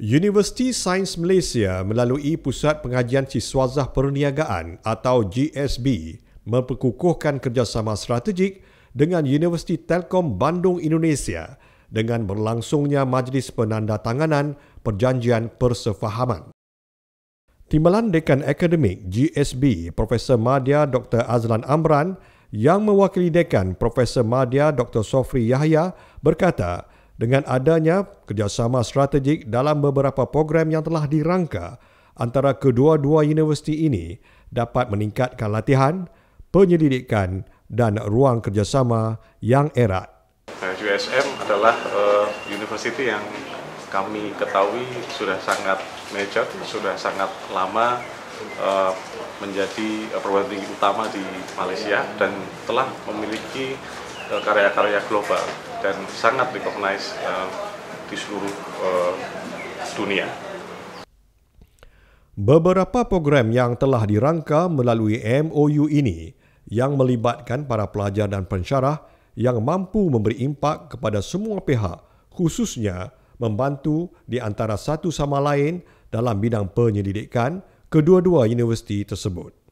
Universiti Sains Malaysia melalui Pusat Pengajian Siswazah Perniagaan atau GSB memperkukuhkan kerjasama strategik dengan Universiti Telkom Bandung Indonesia dengan berlangsungnya majlis penandatanganan perjanjian persefahaman. Timbalan Dekan Akademik GSB Profesor Madya Dr Azlan Amran yang mewakili Dekan Profesor Madya Dr Sofri Yahya berkata, dengan adanya kerjasama strategik dalam beberapa program yang telah dirangka antara kedua-dua universiti ini dapat meningkatkan latihan, penyelidikan dan ruang kerjasama yang erat. Eh, USM adalah uh, universiti yang kami ketahui sudah sangat major, sudah sangat lama uh, menjadi perguruan utama di Malaysia dan telah memiliki Eh, karya-karya uh, global dan sangat recognized uh, eh, di seluruh uh, dunia. Beberapa program yang telah dirangka melalui MOU ini yang melibatkan para pelajar dan pensyarah yang mampu memberi impak kepada semua pihak khususnya membantu di antara satu sama lain dalam bidang penyelidikan kedua-dua universiti tersebut.